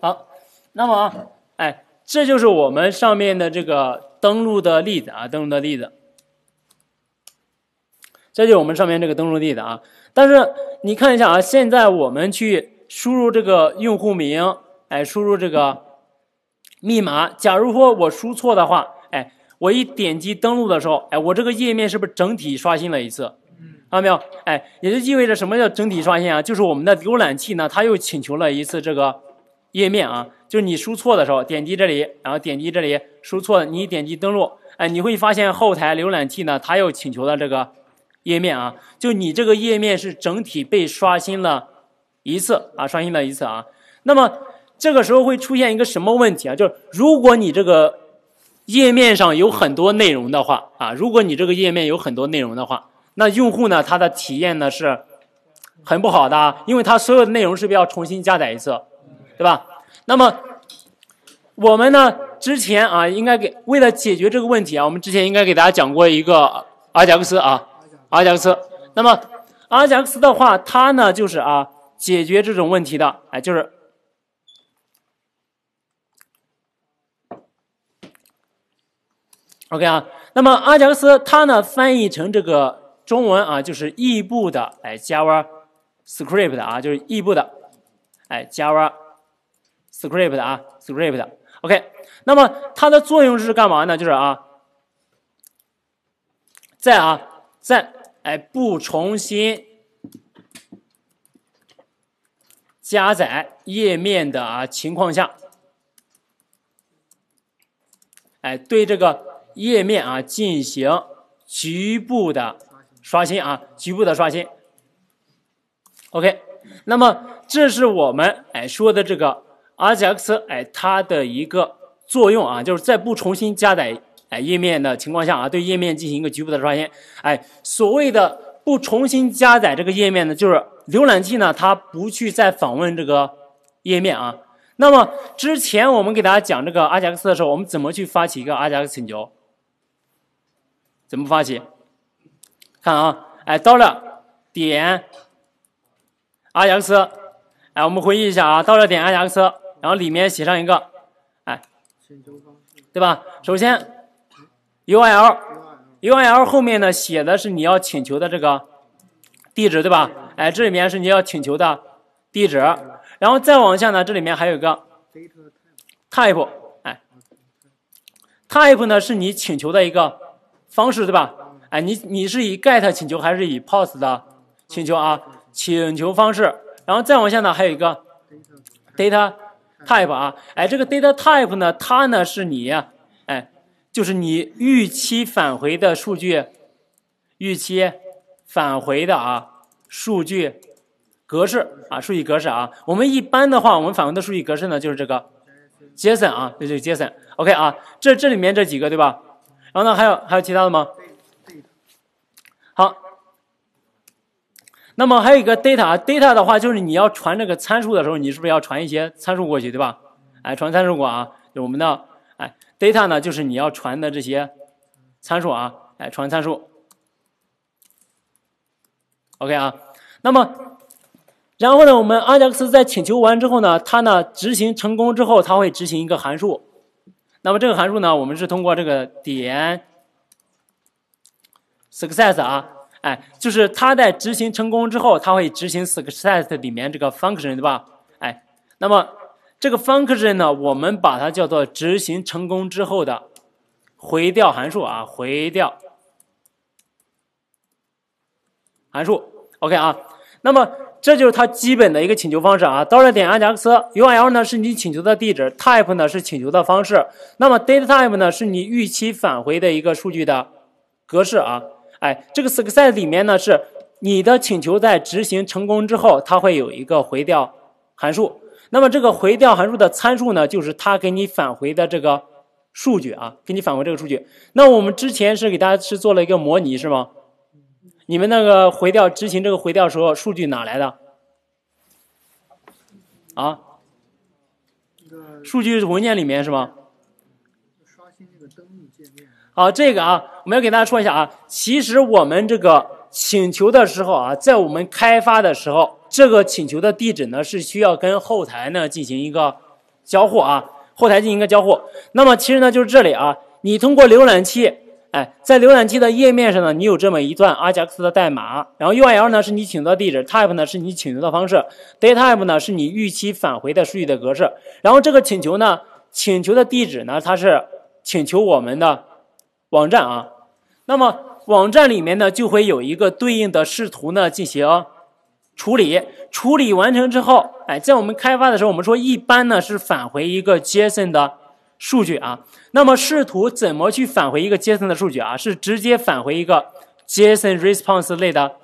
好，那么哎，这就是我们上面的这个登录的例子啊，登录的例子。这就是我们上面这个登录例子啊。但是你看一下啊，现在我们去输入这个用户名，哎，输入这个密码。假如说我输错的话，哎，我一点击登录的时候，哎，我这个页面是不是整体刷新了一次？看到没有？哎，也就意味着什么叫整体刷新啊？就是我们的浏览器呢，它又请求了一次这个。页面啊，就是你输错的时候，点击这里，然后点击这里输错，你点击登录，哎，你会发现后台浏览器呢，它又请求了这个页面啊，就你这个页面是整体被刷新了一次啊，刷新了一次啊。那么这个时候会出现一个什么问题啊？就是如果你这个页面上有很多内容的话啊，如果你这个页面有很多内容的话，那用户呢他的体验呢是很不好的，因为他所有的内容是不是要重新加载一次，对吧？那么，我们呢？之前啊，应该给为了解决这个问题啊，我们之前应该给大家讲过一个阿贾克斯啊，阿贾克斯。那么，阿贾克斯的话，它呢就是啊，解决这种问题的，哎，就是 OK 啊。那么，阿贾克斯它呢翻译成这个中文啊，就是异步的，哎，Java Script 啊，就是异步的，哎，Java。script 啊，script o k 那么它的作用是干嘛呢？就是啊，在啊，在哎不重新加载页面的啊情况下，哎对这个页面啊进行局部的刷新啊，局部的刷新。OK，那么这是我们哎说的这个。a j x 哎，它的一个作用啊，就是在不重新加载哎页面的情况下啊，对页面进行一个局部的刷新。哎，所谓的不重新加载这个页面呢，就是浏览器呢它不去再访问这个页面啊。那么之前我们给大家讲这个阿贾克 x 的时候，我们怎么去发起一个阿贾克 x 请求？怎么发起？看啊，哎，到了点 a 贾克 x 哎，我们回忆一下啊，到了点 a 贾克 x 然后里面写上一个，哎，对吧？首先，U r L U r L 后面呢写的是你要请求的这个地址，对吧？哎，这里面是你要请求的地址。然后再往下呢，这里面还有一个 t type，哎，type 呢是你请求的一个方式，对吧？哎，你你是以 get 请求还是以 post 的请求啊？请求方式。然后再往下呢，还有一个 data。type 啊，哎，这个 data type 呢，它呢是你，哎，就是你预期返回的数据，预期返回的啊，数据格式啊，数据格式啊，我们一般的话，我们返回的数据格式呢，就是这个 JSON 啊，就是 JSON，OK 啊，这这里面这几个对吧？然后呢，还有还有其他的吗？好。那么还有一个 data，data 的话就是你要传这个参数的时候，你是不是要传一些参数过去，对吧？哎，传参数过啊，就我们的哎 data 呢，就是你要传的这些参数啊，哎，传参数。OK 啊，那么然后呢，我们 Ajax 在请求完之后呢，它呢执行成功之后，它会执行一个函数。那么这个函数呢，我们是通过这个点 success 啊。哎，就是它在执行成功之后，它会执行 success 里面这个 function，对吧？哎，那么这个 function 呢，我们把它叫做执行成功之后的回调函数啊，回调函数。OK 啊，那么这就是它基本的一个请求方式啊。到了点 Ajax URL 呢，是你请求的地址，type 呢是请求的方式，那么 date time 呢是你预期返回的一个数据的格式啊。哎，这个 success 里面呢是你的请求在执行成功之后，它会有一个回调函数。那么这个回调函数的参数呢，就是它给你返回的这个数据啊，给你返回这个数据。那我们之前是给大家是做了一个模拟，是吗？你们那个回调执行这个回调时候，数据哪来的？啊？数据文件里面是吗？好，这个啊，我们要给大家说一下啊。其实我们这个请求的时候啊，在我们开发的时候，这个请求的地址呢是需要跟后台呢进行一个交互啊，后台进行一个交互。那么其实呢就是这里啊，你通过浏览器，哎，在浏览器的页面上呢，你有这么一段 AJAX 的代码，然后 URL 呢是你请求的地址，Type 呢是你请求的方式，DataType 呢是你预期返回的数据的格式，然后这个请求呢，请求的地址呢，它是请求我们的。网站啊，那么网站里面呢，就会有一个对应的视图呢进行处理。处理完成之后，哎，在我们开发的时候，我们说一般呢是返回一个 JSON 的数据啊。那么视图怎么去返回一个 JSON 的数据啊？是直接返回一个 JSON Response 类的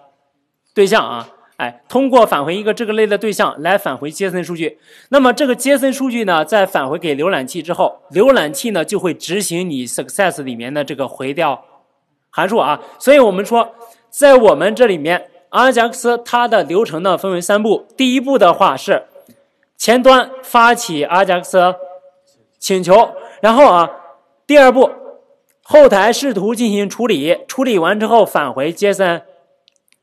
对象啊。哎，通过返回一个这个类的对象来返回 JSON 数据，那么这个 JSON 数据呢，在返回给浏览器之后，浏览器呢就会执行你 success 里面的这个回调函数啊。所以我们说，在我们这里面，Ajax 它的流程呢分为三步。第一步的话是前端发起 Ajax 请求，然后啊，第二步后台试图进行处理，处理完之后返回 JSON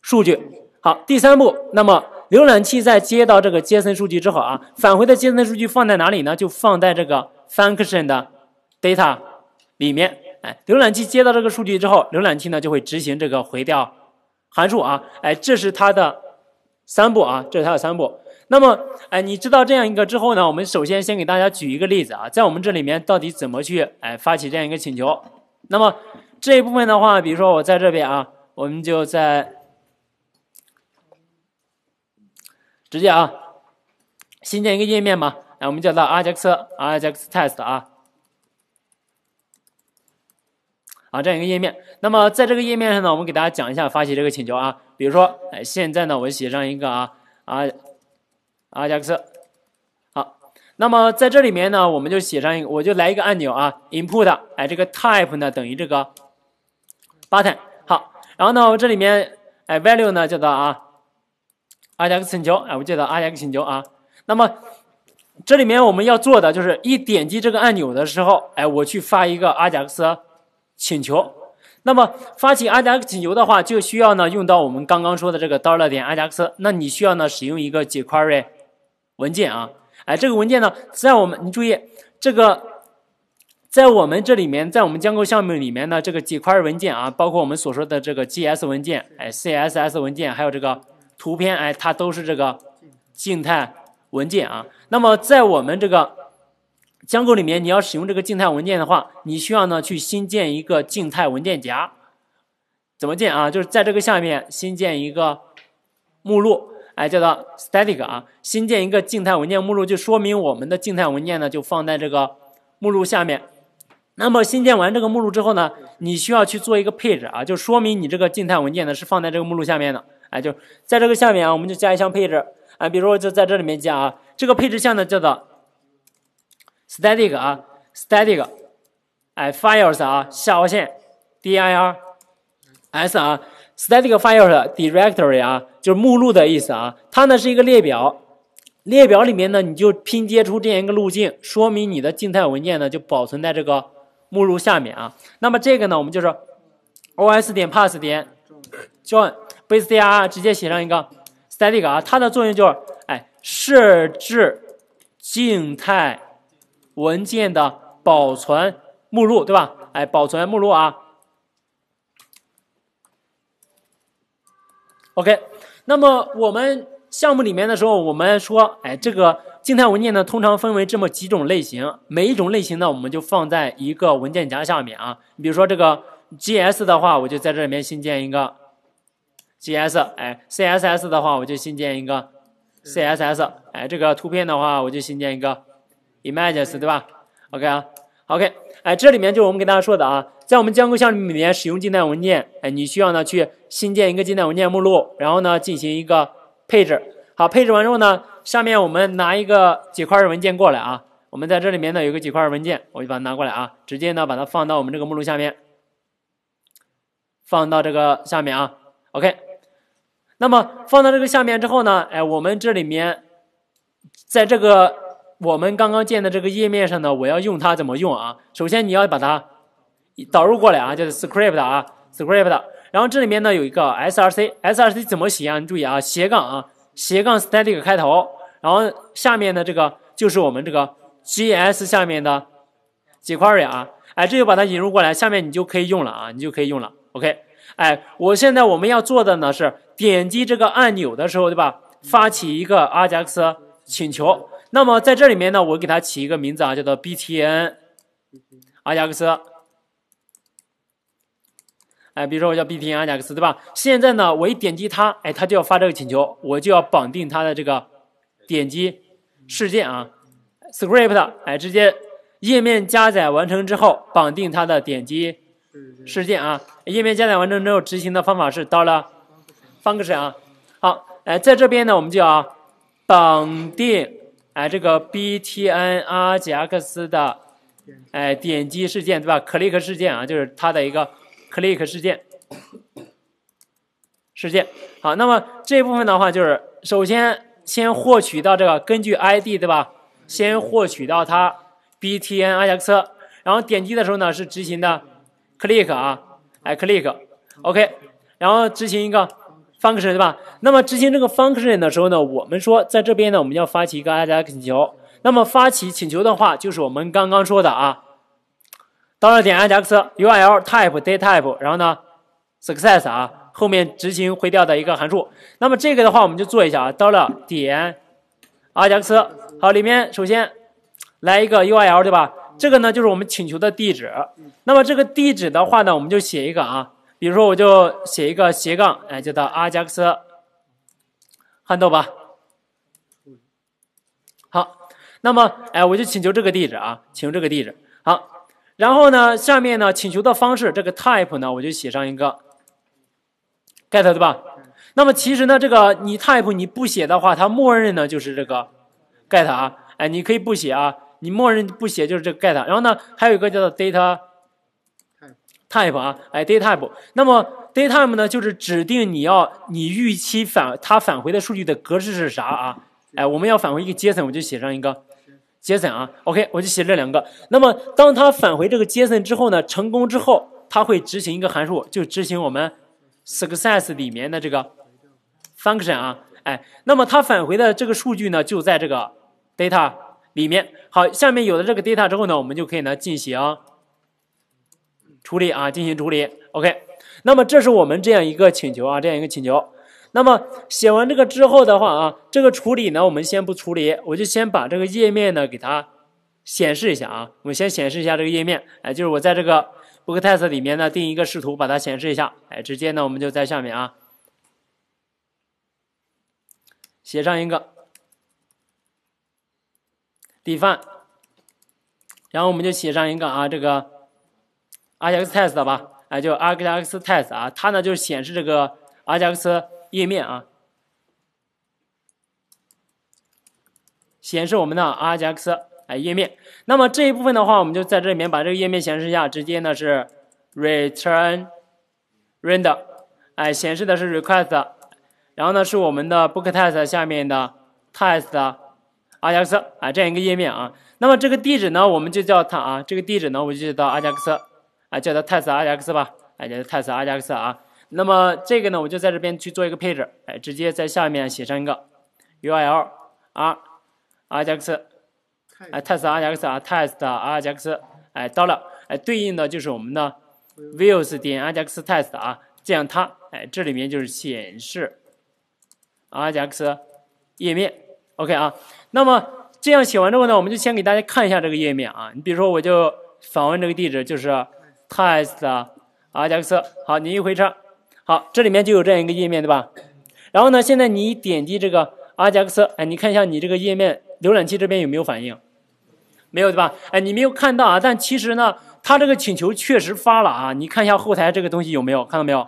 数据。好，第三步，那么浏览器在接到这个 JSON 数据之后啊，返回的 JSON 数据放在哪里呢？就放在这个 function 的 data 里面。哎，浏览器接到这个数据之后，浏览器呢就会执行这个回调函数啊。哎，这是它的三步啊，这是它的三步。那么，哎，你知道这样一个之后呢，我们首先先给大家举一个例子啊，在我们这里面到底怎么去哎发起这样一个请求？那么这一部分的话，比如说我在这边啊，我们就在。直接啊，新建一个页面嘛，哎，我们叫做 rx rx test 啊，啊，这样一个页面。那么在这个页面上呢，我们给大家讲一下发起这个请求啊。比如说，哎，现在呢，我写上一个啊啊啊，rx，好。那么在这里面呢，我们就写上一，个，我就来一个按钮啊，input，哎，这个 type 呢等于这个 button，好。然后呢，我这里面，哎，value 呢叫做啊。阿 j 克 x 请求，哎，我记得阿 j 克 x 请求啊。那么这里面我们要做的就是一点击这个按钮的时候，哎，我去发一个阿 j 克 x 请求。那么发起阿 j 克 x 请求的话，就需要呢用到我们刚刚说的这个 Dollar 点阿 j 克 x 那你需要呢使用一个 jQuery 文件啊，哎，这个文件呢在我们你注意这个在我们这里面，在我们 d 构项目里面呢这个 jQuery 文件啊，包括我们所说的这个 JS 文件，哎，CSS 文件，还有这个。图片哎，它都是这个静态文件啊。那么在我们这个架构里面，你要使用这个静态文件的话，你需要呢去新建一个静态文件夹。怎么建啊？就是在这个下面新建一个目录，哎，叫做 static 啊。新建一个静态文件目录，就说明我们的静态文件呢就放在这个目录下面。那么新建完这个目录之后呢，你需要去做一个配置啊，就说明你这个静态文件呢是放在这个目录下面的。哎，就在这个下面啊，我们就加一项配置啊，比如说就在这里面加啊，这个配置项呢叫做 static 啊 static 哎 files 啊下划线 d i r s 啊 static files directory 啊，就是目录的意思啊，它呢是一个列表，列表里面呢你就拼接出这样一个路径，说明你的静态文件呢就保存在这个目录下面啊。那么这个呢我们就是 o s 点 pass 点 join。base cr 直接写上一个 static 啊，它的作用就是哎设置静态文件的保存目录，对吧？哎，保存目录啊。OK，那么我们项目里面的时候，我们说哎这个静态文件呢，通常分为这么几种类型，每一种类型呢我们就放在一个文件夹下面啊。你比如说这个 GS 的话，我就在这里面新建一个。G S 哎 C S S 的话我就新建一个 C S S 哎这个图片的话我就新建一个 Images 对吧？OK 啊 OK 哎这里面就是我们给大家说的啊，在我们江构项目里面使用静态文件哎你需要呢去新建一个静态文件目录，然后呢进行一个配置。好，配置完之后呢，下面我们拿一个几块文件过来啊，我们在这里面呢有个几块文件，我就把它拿过来啊，直接呢把它放到我们这个目录下面，放到这个下面啊 OK。那么放到这个下面之后呢？哎，我们这里面，在这个我们刚刚建的这个页面上呢，我要用它怎么用啊？首先你要把它导入过来啊，就是 script 啊，script。然后这里面呢有一个 src，src 怎么写啊？你注意啊，斜杠啊，斜杠 static 开头，然后下面的这个就是我们这个 js 下面的 jquery 啊。哎，这就把它引入过来，下面你就可以用了啊，你就可以用了。OK，哎，我现在我们要做的呢是。点击这个按钮的时候，对吧？发起一个阿 j 克 x 请求。那么在这里面呢，我给它起一个名字啊，叫做 btn 阿 j 克 x 哎，比如说我叫 btn 阿 j 克 x 对吧？现在呢，我一点击它，哎，它就要发这个请求，我就要绑定它的这个点击事件啊。script 哎，直接页面加载完成之后，绑定它的点击事件啊。页面加载完成之后，执行的方法是到了。function 啊，好，哎，在这边呢，我们就要绑定哎这个 b t n a j 克 x 的哎点击事件对吧？click 事件啊，就是它的一个 click 事件事件。好，那么这部分的话，就是首先先获取到这个根据 id 对吧？先获取到它 b t n a j 克 x 然后点击的时候呢，是执行的 click 啊，哎 click，OK，然后执行一个。function 对吧？那么执行这个 function 的时候呢，我们说在这边呢，我们要发起一个 ajax 请求。那么发起请求的话，就是我们刚刚说的啊 d o l l a r 点 a j a x u r l t y p e d a t a t y p e 然后呢，success 啊，后面执行回调的一个函数。那么这个的话，我们就做一下啊 d o l l a r 点 ajax 好，里面首先来一个 url 对吧？这个呢就是我们请求的地址。那么这个地址的话呢，我们就写一个啊。比如说，我就写一个斜杠，哎，叫做 r 加克斯憨豆吧。好，那么，哎，我就请求这个地址啊，请求这个地址。好，然后呢，下面呢，请求的方式，这个 type 呢，我就写上一个 get，对吧？那么其实呢，这个你 type 你不写的话，它默认呢就是这个 get 啊，哎，你可以不写啊，你默认不写就是这个 get。然后呢，还有一个叫做 data。type 啊，哎，data type。那么 data type 呢，就是指定你要你预期返它返回的数据的格式是啥啊？哎，我们要返回一个 JSON，我就写上一个 JSON 啊。OK，我就写这两个。那么当它返回这个 JSON 之后呢，成功之后，它会执行一个函数，就执行我们 success 里面的这个 function 啊。哎，那么它返回的这个数据呢，就在这个 data 里面。好，下面有了这个 data 之后呢，我们就可以呢进行。处理啊，进行处理，OK。那么这是我们这样一个请求啊，这样一个请求。那么写完这个之后的话啊，这个处理呢，我们先不处理，我就先把这个页面呢给它显示一下啊。我先显示一下这个页面，哎，就是我在这个 BookTest 里面呢定一个视图，把它显示一下。哎，直接呢，我们就在下面啊写上一个 d e f i n e 然后我们就写上一个啊这个。R X test 吧，哎，就 R 加 X test 啊，它呢就是显示这个 R 加 X 页面啊，显示我们的 R 加 X 哎页面。那么这一部分的话，我们就在这里面把这个页面显示一下，直接呢是 return render，哎，显示的是 request，然后呢是我们的 book test 下面的 test R 加 X 啊这样一个页面啊。那么这个地址呢，我们就叫它啊，这个地址呢，我们就它 R 加 X。啊，叫它 test r x 吧，哎，叫它 test r x 啊。那么这个呢，我就在这边去做一个配置，哎，直接在下面写上一个 U L r r j a x 哎，test r j x 啊，test r j x 哎，到了，哎，对应的就是我们的 views 点 ajax test 啊。这样它，哎，这里面就是显示 ajax 页面。OK 啊。那么这样写完之后呢，我们就先给大家看一下这个页面啊。你比如说，我就访问这个地址就是。test 啊，x i s 好，你一回车，好，这里面就有这样一个页面，对吧？然后呢，现在你点击这个 a x i o 哎，你看一下你这个页面浏览器这边有没有反应？没有，对吧？哎，你没有看到啊，但其实呢，它这个请求确实发了啊。你看一下后台这个东西有没有，看到没有？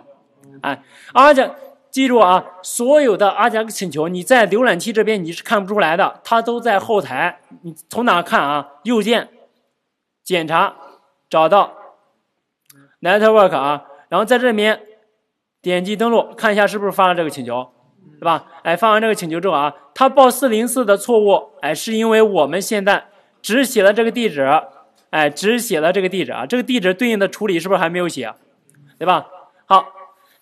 哎，a x 记住啊，所有的 a x i o 请求你在浏览器这边你是看不出来的，它都在后台。你从哪看啊？右键检查，找到。Network 啊，然后在这边点击登录，看一下是不是发了这个请求，是吧？哎，发完这个请求之后啊，他报404的错误，哎，是因为我们现在只写了这个地址，哎，只写了这个地址啊，这个地址对应的处理是不是还没有写，对吧？好，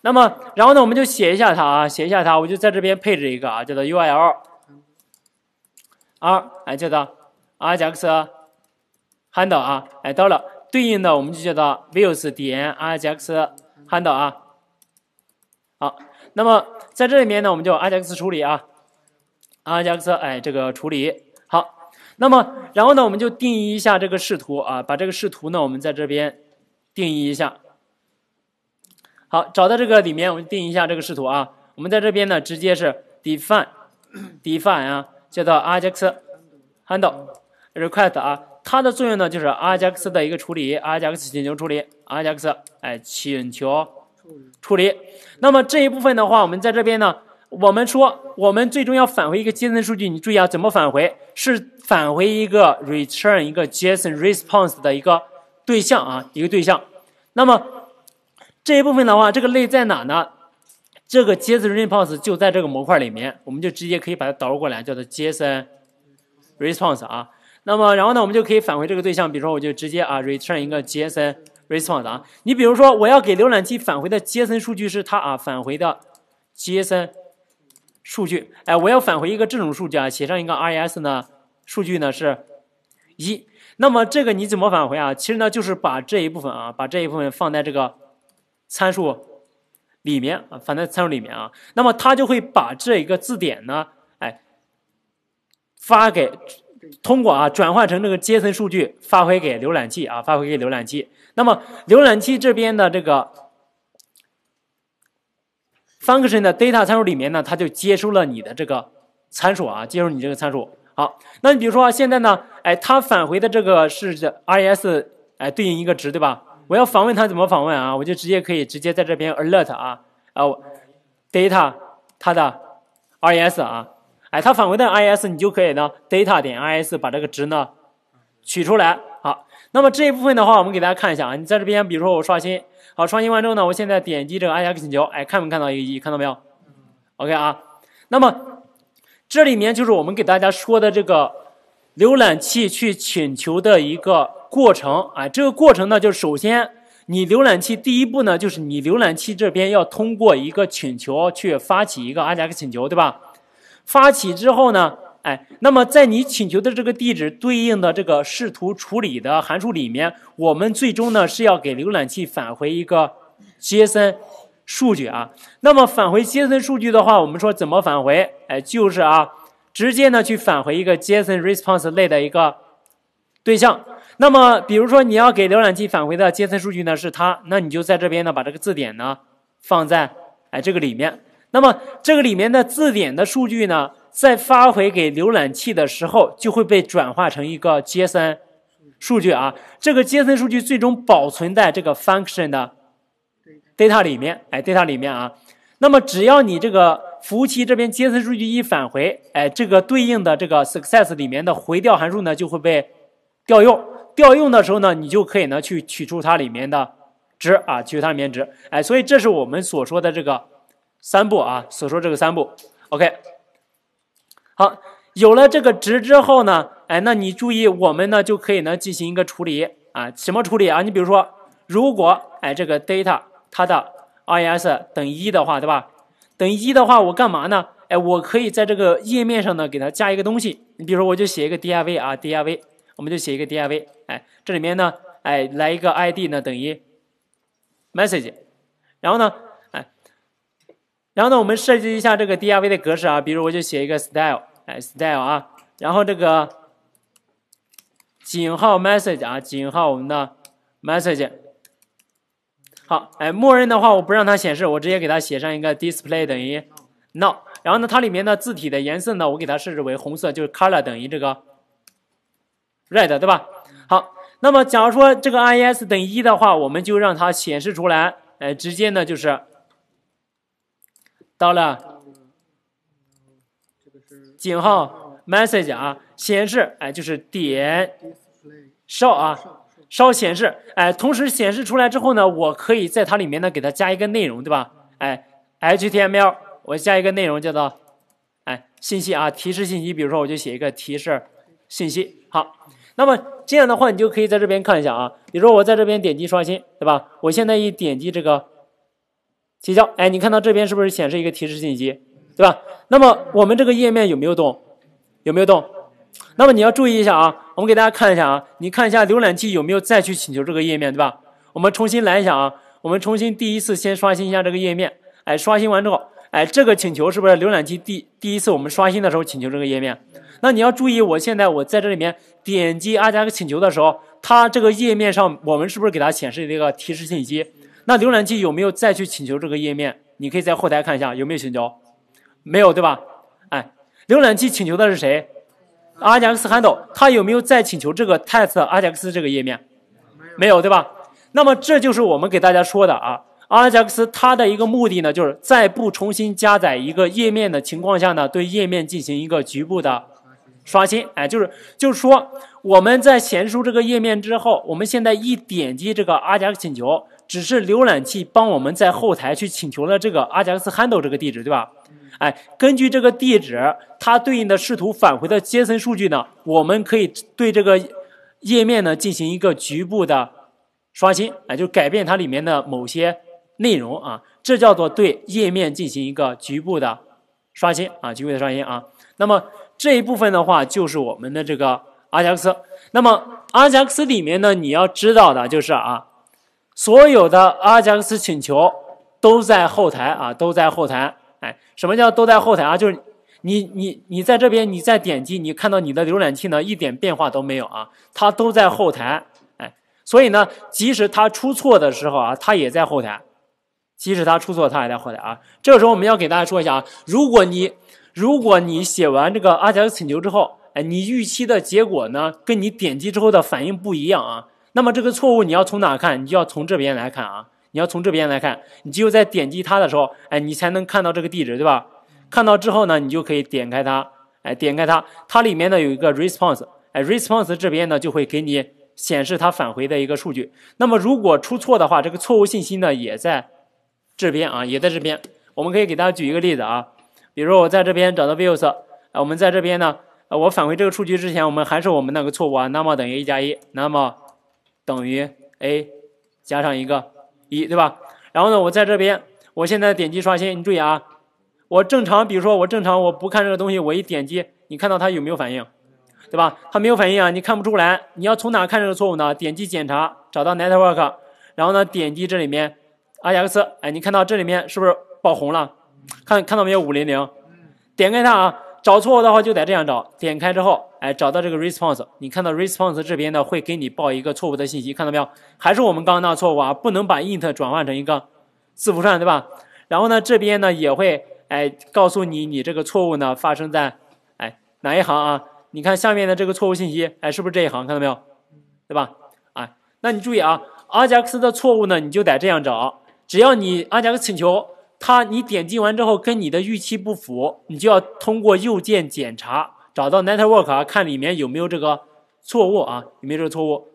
那么然后呢，我们就写一下它啊，写一下它，我就在这边配置一个啊，叫做 U L，R 哎，叫做 r j a x h a n d l e 啊，哎，到了。对应的我们就叫做 views 点 ajax handle 啊，好，那么在这里面呢，我们就 ajax 处理啊，ajax 哎这个处理好，那么然后呢，我们就定义一下这个视图啊，把这个视图呢，我们在这边定义一下，好，找到这个里面，我们定义一下这个视图啊，我们在这边呢，直接是 define define 啊，叫做 ajax handle request 啊。它的作用呢，就是 Rx 的一个处理，Rx 请求处理，Rx 哎请求处理。那么这一部分的话，我们在这边呢，我们说我们最终要返回一个 JSON 数据，你注意啊，怎么返回？是返回一个 return 一个 JSON response 的一个对象啊，一个对象。那么这一部分的话，这个类在哪呢？这个 JSON response 就在这个模块里面，我们就直接可以把它导入过来，叫做 JSON response 啊。那么，然后呢，我们就可以返回这个对象，比如说我就直接啊，return 一个 JSON response 啊。你比如说我要给浏览器返回的 JSON 数据是它啊，返回的 JSON 数据，哎，我要返回一个这种数据啊，写上一个 RES 呢，数据呢是，一。那么这个你怎么返回啊？其实呢，就是把这一部分啊，把这一部分放在这个参数里面啊，放在参数里面啊。那么它就会把这一个字典呢，哎，发给。通过啊，转换成这个阶层数据，发回给浏览器啊，发回给浏览器。那么浏览器这边的这个 function 的 data 参数里面呢，它就接收了你的这个参数啊，接收你这个参数。好，那你比如说现在呢，哎，它返回的这个是 RES 哎，对应一个值对吧？我要访问它怎么访问啊？我就直接可以直接在这边 alert 啊啊 data 它的 RES 啊。哎，它返回的 is 你就可以呢 data 点 is 把这个值呢取出来。好，那么这一部分的话，我们给大家看一下啊。你在这边，比如说我刷新，好，刷新完之后呢，我现在点击这个 Ajax 请求，哎，看没看到一个一，看到没有？OK 啊。那么这里面就是我们给大家说的这个浏览器去请求的一个过程啊。这个过程呢，就是首先你浏览器第一步呢，就是你浏览器这边要通过一个请求去发起一个 Ajax 请求，对吧？发起之后呢，哎，那么在你请求的这个地址对应的这个视图处理的函数里面，我们最终呢是要给浏览器返回一个 JSON 数据啊。那么返回 JSON 数据的话，我们说怎么返回？哎，就是啊，直接呢去返回一个 JSON response 类的一个对象。那么比如说你要给浏览器返回的 JSON 数据呢是它，那你就在这边呢把这个字典呢放在哎这个里面。那么这个里面的字典的数据呢，在发回给浏览器的时候，就会被转化成一个 JSON 数据啊。这个 JSON 数据最终保存在这个 function 的 data 里面，哎，data 里面啊。那么只要你这个服务器这边 JSON 数据一返回，哎，这个对应的这个 success 里面的回调函数呢，就会被调用。调用的时候呢，你就可以呢去取出它里面的值啊，取出它里面值。哎，所以这是我们所说的这个。三步啊，所说这个三步，OK，好，有了这个值之后呢，哎，那你注意，我们呢就可以呢进行一个处理啊，什么处理啊？你比如说，如果哎这个 data 它的 RES 等于一的话，对吧？等于一的话，我干嘛呢？哎，我可以在这个页面上呢给它加一个东西，你比如说我就写一个 div 啊，div，我们就写一个 div，哎，这里面呢，哎，来一个 ID 呢等于 message，然后呢？然后呢，我们设计一下这个 D R V 的格式啊，比如我就写一个 style，哎，style 啊，然后这个井号 message 啊，井号我们的 message。好，哎，默认的话我不让它显示，我直接给它写上一个 display 等于 no。然后呢，它里面的字体的颜色呢，我给它设置为红色，就是 color 等于这个 red，对吧？好，那么假如说这个 I E S 等于一的话，我们就让它显示出来，哎，直接呢就是。到了，井号 message 啊，显示哎就是点 show 啊，稍显示哎，同时显示出来之后呢，我可以在它里面呢给它加一个内容，对吧？哎，HTML 我加一个内容叫做哎信息啊提示信息，比如说我就写一个提示信息。好，那么这样的话你就可以在这边看一下啊，比如说我在这边点击刷新，对吧？我现在一点击这个。提交，哎，你看到这边是不是显示一个提示信息，对吧？那么我们这个页面有没有动，有没有动？那么你要注意一下啊，我们给大家看一下啊，你看一下浏览器有没有再去请求这个页面，对吧？我们重新来一下啊，我们重新第一次先刷新一下这个页面，哎，刷新完之后，哎，这个请求是不是浏览器第第一次我们刷新的时候请求这个页面？那你要注意，我现在我在这里面点击阿加个请求的时候，它这个页面上我们是不是给它显示了一个提示信息？那浏览器有没有再去请求这个页面？你可以在后台看一下有没有请求，没有对吧？哎，浏览器请求的是谁？Ajax handle，它有没有再请求这个 test Ajax 这个页面？没有对吧？那么这就是我们给大家说的啊，Ajax 它的一个目的呢，就是在不重新加载一个页面的情况下呢，对页面进行一个局部的刷新。哎，就是就是说我们在显示这个页面之后，我们现在一点击这个 Ajax 请求。只是浏览器帮我们在后台去请求了这个阿贾克 x Handle 这个地址，对吧？哎，根据这个地址，它对应的视图返回的 JSON 数据呢，我们可以对这个页面呢进行一个局部的刷新，哎，就改变它里面的某些内容啊。这叫做对页面进行一个局部的刷新啊，局部的刷新啊。那么这一部分的话，就是我们的这个阿贾克 x 那么阿贾克 x 里面呢，你要知道的就是啊。所有的阿贾克 x 请求都在后台啊，都在后台。哎，什么叫都在后台啊？就是你你你在这边，你再点击，你看到你的浏览器呢一点变化都没有啊，它都在后台。哎，所以呢，即使它出错的时候啊，它也在后台。即使它出错，它也在后台啊。这个时候我们要给大家说一下啊，如果你如果你写完这个阿贾克 x 请求之后，哎，你预期的结果呢跟你点击之后的反应不一样啊。那么这个错误你要从哪看？你就要从这边来看啊！你要从这边来看，你只有在点击它的时候，哎，你才能看到这个地址，对吧？看到之后呢，你就可以点开它，哎，点开它，它里面呢有一个 response，哎，response 这边呢就会给你显示它返回的一个数据。那么如果出错的话，这个错误信息呢也在这边啊，也在这边。我们可以给大家举一个例子啊，比如说我在这边找到 views，啊，我们在这边呢，我返回这个数据之前，我们还是我们那个错误啊，那么等于一加一，那么。等于 a 加上一个一，对吧？然后呢，我在这边，我现在点击刷新，你注意啊，我正常，比如说我正常，我不看这个东西，我一点击，你看到它有没有反应，对吧？它没有反应啊，你看不出来。你要从哪看这个错误呢？点击检查，找到 n e t w o r k 然后呢，点击这里面啊，x 哎，你看到这里面是不是爆红了？看看到没有？五零零，点开它啊，找错误的话就得这样找，点开之后。哎，找到这个 response，你看到 response 这边呢会给你报一个错误的信息，看到没有？还是我们刚刚那错误啊，不能把 int 转换成一个字符串，对吧？然后呢，这边呢也会哎告诉你你这个错误呢发生在哎哪一行啊？你看下面的这个错误信息，哎是不是这一行？看到没有？对吧？哎，那你注意啊，Ajax 的错误呢你就得这样找，只要你 Ajax 请求它你点击完之后跟你的预期不符，你就要通过右键检查。找到 network 啊，看里面有没有这个错误啊？有没有这个错误？